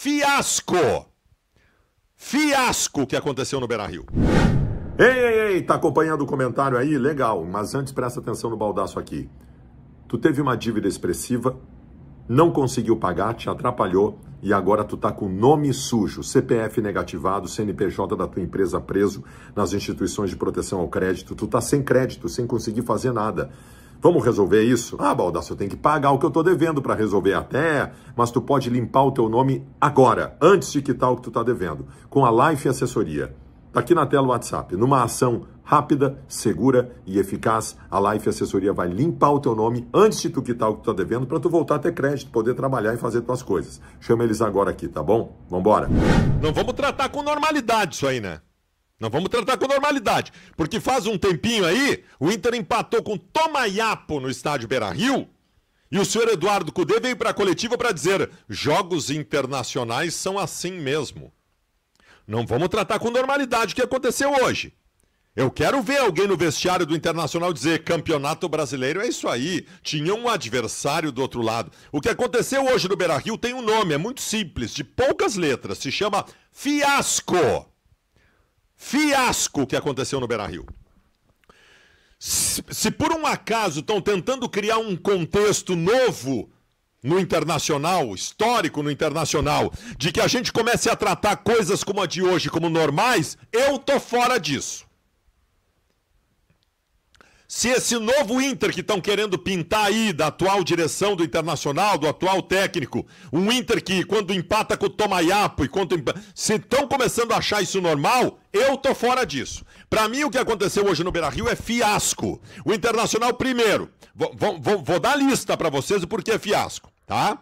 Fiasco! Fiasco que aconteceu no Beira-Rio. Ei, ei, ei, tá acompanhando o comentário aí? Legal, mas antes presta atenção no baldaço aqui. Tu teve uma dívida expressiva, não conseguiu pagar, te atrapalhou e agora tu tá com nome sujo, CPF negativado, CNPJ da tua empresa preso nas instituições de proteção ao crédito, tu tá sem crédito, sem conseguir fazer nada. Vamos resolver isso? Ah, Baldaço, eu tenho que pagar o que eu tô devendo para resolver até, mas tu pode limpar o teu nome agora, antes de quitar o que tu está devendo, com a Life Assessoria. Tá aqui na tela o WhatsApp. Numa ação rápida, segura e eficaz, a Life Assessoria vai limpar o teu nome antes de tu quitar o que tu está devendo para tu voltar a ter crédito, poder trabalhar e fazer tuas coisas. Chama eles agora aqui, tá bom? Vambora. Não vamos tratar com normalidade isso aí, né? Não vamos tratar com normalidade. Porque faz um tempinho aí, o Inter empatou com Tomaiapo no estádio Beira Rio. E o senhor Eduardo Cudê veio para a coletiva para dizer: jogos internacionais são assim mesmo. Não vamos tratar com normalidade o que aconteceu hoje. Eu quero ver alguém no vestiário do Internacional dizer: Campeonato Brasileiro é isso aí. Tinha um adversário do outro lado. O que aconteceu hoje no Beira Rio tem um nome, é muito simples, de poucas letras. Se chama Fiasco. Fiasco que aconteceu no Beira-Rio. Se, se por um acaso estão tentando criar um contexto novo no internacional, histórico no internacional, de que a gente comece a tratar coisas como a de hoje como normais, eu tô fora disso se esse novo Inter que estão querendo pintar aí da atual direção do Internacional, do atual técnico, um Inter que quando empata com o Tomayapo e quando se estão começando a achar isso normal, eu tô fora disso. Para mim o que aconteceu hoje no Beira-Rio é fiasco. O Internacional primeiro. Vou, vou, vou dar lista para vocês o porquê é fiasco, tá?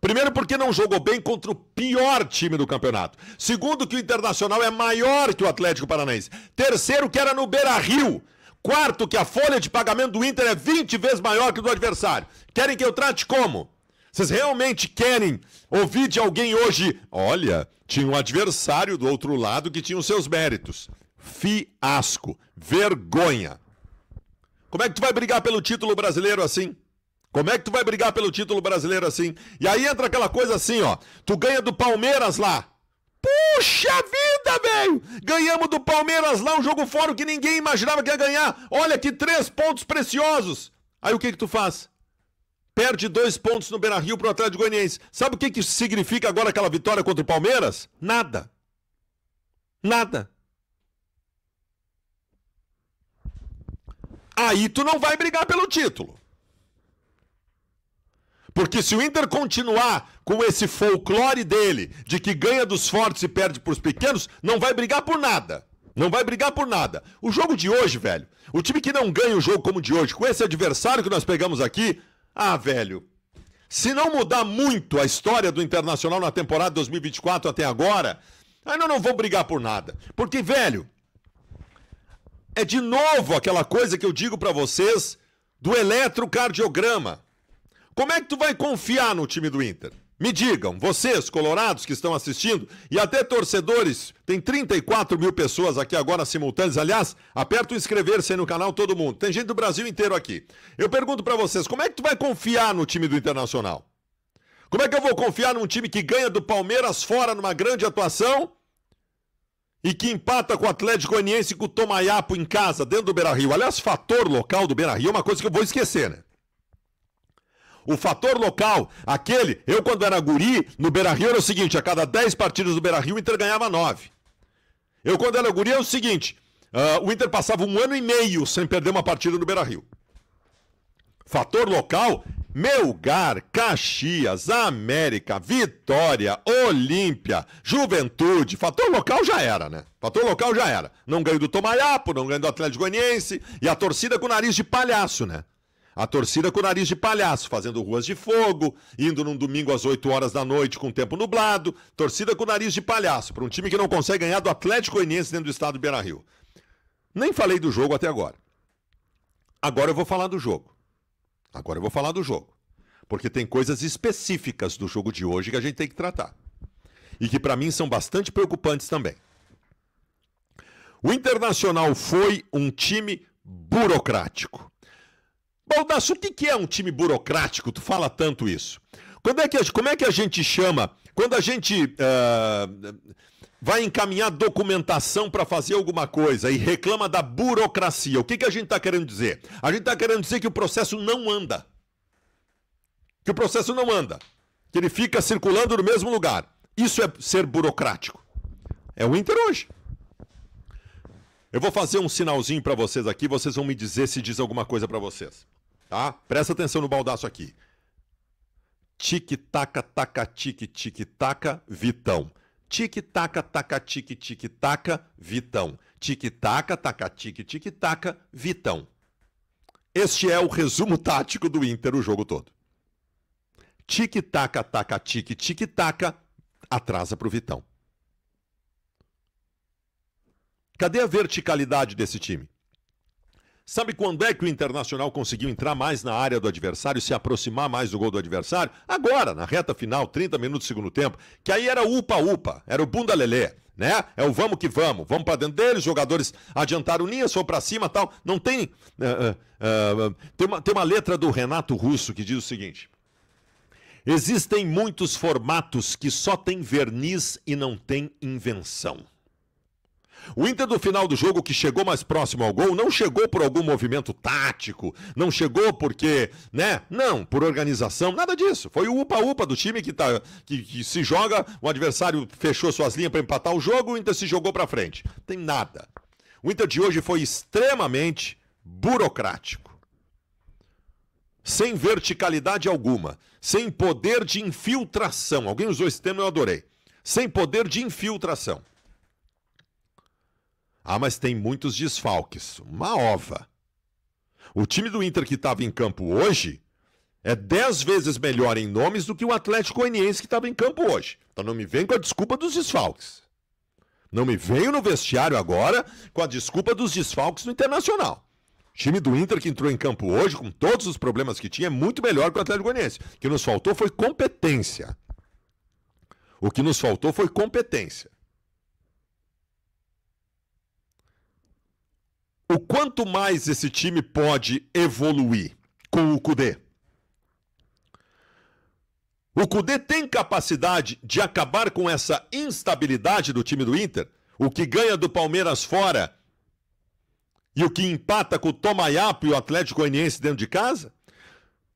Primeiro, porque não jogou bem contra o pior time do campeonato. Segundo, que o Internacional é maior que o Atlético Paranaense. Terceiro, que era no Beira Rio. Quarto, que a folha de pagamento do Inter é 20 vezes maior que do adversário. Querem que eu trate como? Vocês realmente querem ouvir de alguém hoje? Olha, tinha um adversário do outro lado que tinha os seus méritos. Fiasco. Vergonha. Como é que tu vai brigar pelo título brasileiro assim? Como é que tu vai brigar pelo título brasileiro assim? E aí entra aquela coisa assim, ó. Tu ganha do Palmeiras lá. Puxa vida, velho! Ganhamos do Palmeiras lá um jogo fora que ninguém imaginava que ia ganhar. Olha que três pontos preciosos. Aí o que que tu faz? Perde dois pontos no Beira-Rio pro Atlético Goianiense. Sabe o que que significa agora aquela vitória contra o Palmeiras? Nada. Nada. Aí tu não vai brigar pelo título. Porque se o Inter continuar com esse folclore dele, de que ganha dos fortes e perde para os pequenos, não vai brigar por nada. Não vai brigar por nada. O jogo de hoje, velho, o time que não ganha o jogo como de hoje, com esse adversário que nós pegamos aqui, ah, velho, se não mudar muito a história do Internacional na temporada 2024 até agora, ainda não vou brigar por nada. Porque, velho, é de novo aquela coisa que eu digo para vocês do eletrocardiograma. Como é que tu vai confiar no time do Inter? Me digam, vocês, colorados que estão assistindo, e até torcedores, tem 34 mil pessoas aqui agora simultâneas. Aliás, aperta o inscrever-se aí no canal, todo mundo. Tem gente do Brasil inteiro aqui. Eu pergunto para vocês, como é que tu vai confiar no time do Internacional? Como é que eu vou confiar num time que ganha do Palmeiras fora numa grande atuação e que empata com o Atlético Goianiense e com o Tomaiapo em casa, dentro do Beira-Rio? Aliás, fator local do Beira-Rio é uma coisa que eu vou esquecer, né? O fator local, aquele, eu quando era guri, no Beira Rio era o seguinte: a cada 10 partidas do Beira Rio, o Inter ganhava 9. Eu quando era guri era é o seguinte: uh, o Inter passava um ano e meio sem perder uma partida no Beira Rio. Fator local, Melgar, Caxias, América, Vitória, Olímpia, Juventude. Fator local já era, né? Fator local já era. Não ganho do Tomaiapo, não ganho do Atlético Goianiense. E a torcida com o nariz de palhaço, né? A torcida com o nariz de palhaço, fazendo ruas de fogo, indo num domingo às 8 horas da noite com o tempo nublado. Torcida com o nariz de palhaço, para um time que não consegue ganhar do Atlético Goianiense dentro do estado do Beira Rio. Nem falei do jogo até agora. Agora eu vou falar do jogo. Agora eu vou falar do jogo. Porque tem coisas específicas do jogo de hoje que a gente tem que tratar. E que para mim são bastante preocupantes também. O Internacional foi um time burocrático. Baldasso, o que, é um time burocrático? Tu fala tanto isso. Quando é que, como é que a gente chama? Quando a gente uh, vai encaminhar documentação para fazer alguma coisa e reclama da burocracia, o que, que a gente está querendo dizer? A gente está querendo dizer que o processo não anda. Que o processo não anda. Que ele fica circulando no mesmo lugar. Isso é ser burocrático. É o Inter hoje. Eu vou fazer um sinalzinho para vocês aqui, vocês vão me dizer se diz alguma coisa para vocês. Tá? Presta atenção no baldaço aqui. Tic-taca, taca, tique, tic-taca, Vitão. Tic-taca, taca, tique, tic-taca, Vitão. Tic-taca, taca, tique, tic-taca, Vitão. Este é o resumo tático do Inter o jogo todo. Tic-taca, taca, tique, tic-taca, atrasa pro Vitão. Cadê a verticalidade desse time? Sabe quando é que o Internacional conseguiu entrar mais na área do adversário, se aproximar mais do gol do adversário? Agora, na reta final, 30 minutos do segundo tempo, que aí era upa-upa, era o bunda lelê, né? É o vamos que vamos, vamos para dentro deles, jogadores adiantaram linhas, foi para cima tal. Não tem. Uh, uh, uh, tem, uma, tem uma letra do Renato Russo que diz o seguinte: Existem muitos formatos que só tem verniz e não tem invenção. O Inter do final do jogo, que chegou mais próximo ao gol, não chegou por algum movimento tático, não chegou porque, né? Não, por organização, nada disso. Foi o upa-upa do time que, tá, que, que se joga, o adversário fechou suas linhas para empatar o jogo, o Inter se jogou para frente. Tem nada. O Inter de hoje foi extremamente burocrático. Sem verticalidade alguma, sem poder de infiltração. Alguém usou esse termo, eu adorei. Sem poder de infiltração. Ah, mas tem muitos desfalques. Uma ova. O time do Inter que estava em campo hoje é dez vezes melhor em nomes do que o Atlético Goianiense que estava em campo hoje. Então não me vem com a desculpa dos desfalques. Não me venho no vestiário agora com a desculpa dos desfalques no Internacional. O time do Inter que entrou em campo hoje, com todos os problemas que tinha, é muito melhor que o Atlético Goianiense. O que nos faltou foi competência. O que nos faltou foi competência. o quanto mais esse time pode evoluir com o Kudê? O Kudê tem capacidade de acabar com essa instabilidade do time do Inter? O que ganha do Palmeiras fora e o que empata com o Tomayapo e o Atlético Goianiense dentro de casa?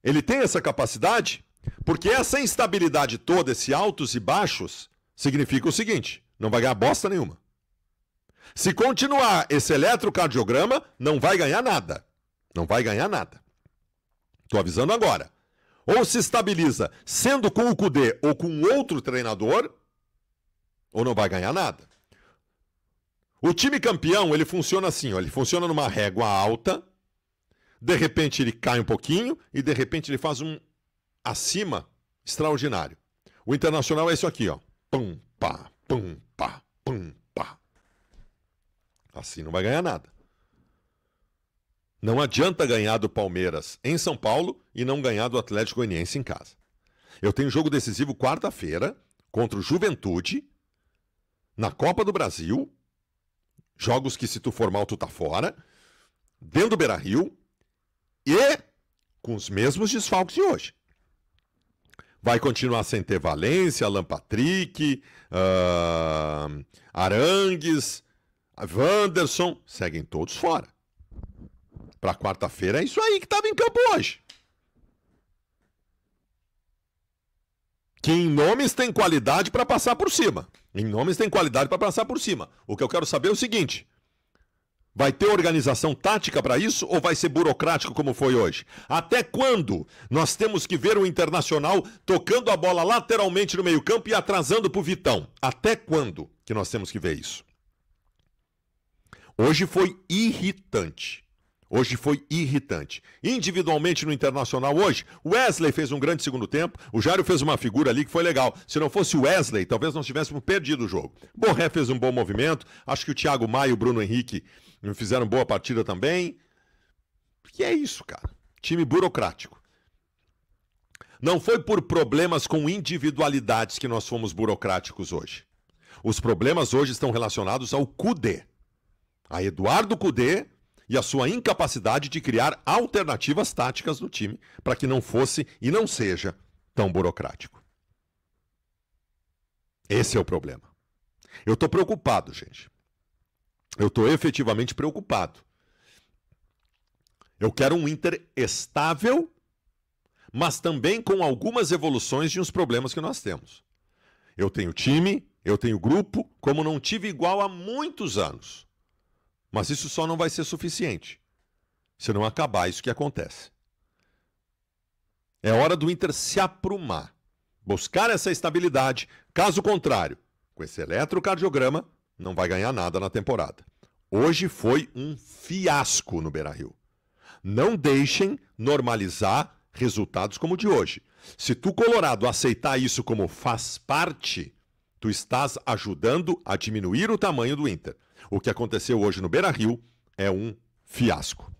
Ele tem essa capacidade? Porque essa instabilidade toda, esse altos e baixos, significa o seguinte: não vai ganhar bosta nenhuma. Se continuar esse eletrocardiograma, não vai ganhar nada. Não vai ganhar nada. Estou avisando agora. Ou se estabiliza sendo com o Kudê ou com outro treinador, ou não vai ganhar nada. O time campeão, ele funciona assim, ó, ele funciona numa régua alta, de repente ele cai um pouquinho e de repente ele faz um acima extraordinário. O Internacional é isso aqui, ó. Pum, pá, pum, pá, pum, Assim não vai ganhar nada. Não adianta ganhar do Palmeiras em São Paulo e não ganhar do Atlético Goianiense em casa. Eu tenho jogo decisivo quarta-feira contra o Juventude na Copa do Brasil. Jogos que se tu for mal tu tá fora. Dentro do Beira-Rio e com os mesmos desfalques de hoje. Vai continuar sem ter Valência, Alan Patrick, uh, Arangues, Wanderson, seguem todos fora. Para quarta-feira é isso aí que estava em campo hoje. Que em nomes tem qualidade para passar por cima. Em nomes tem qualidade para passar por cima. O que eu quero saber é o seguinte: Vai ter organização tática para isso ou vai ser burocrático como foi hoje? Até quando nós temos que ver o Internacional tocando a bola lateralmente no meio-campo e atrasando para o Vitão? Até quando que nós temos que ver isso? Hoje foi irritante. Hoje foi irritante. Individualmente no Internacional hoje, Wesley fez um grande segundo tempo. O Jairo fez uma figura ali que foi legal. Se não fosse o Wesley, talvez nós tivéssemos perdido o jogo. Borré fez um bom movimento. Acho que o Thiago Maia e o Bruno Henrique fizeram boa partida também. E é isso, cara. Time burocrático. Não foi por problemas com individualidades que nós fomos burocráticos hoje. Os problemas hoje estão relacionados ao CUDE a Eduardo Cudê e a sua incapacidade de criar alternativas táticas no time para que não fosse e não seja tão burocrático. Esse é o problema. Eu estou preocupado, gente. Eu estou efetivamente preocupado. Eu quero um Inter estável, mas também com algumas evoluções de uns problemas que nós temos. Eu tenho time, eu tenho grupo, como não tive igual há muitos anos. Mas isso só não vai ser suficiente se não acabar isso que acontece. É hora do Inter se aprumar, buscar essa estabilidade. Caso contrário, com esse eletrocardiograma, não vai ganhar nada na temporada. Hoje foi um fiasco no Beira Rio. Não deixem normalizar resultados como o de hoje. Se tu, Colorado, aceitar isso como faz parte, tu estás ajudando a diminuir o tamanho do Inter. O que aconteceu hoje no Beira Rio é um fiasco.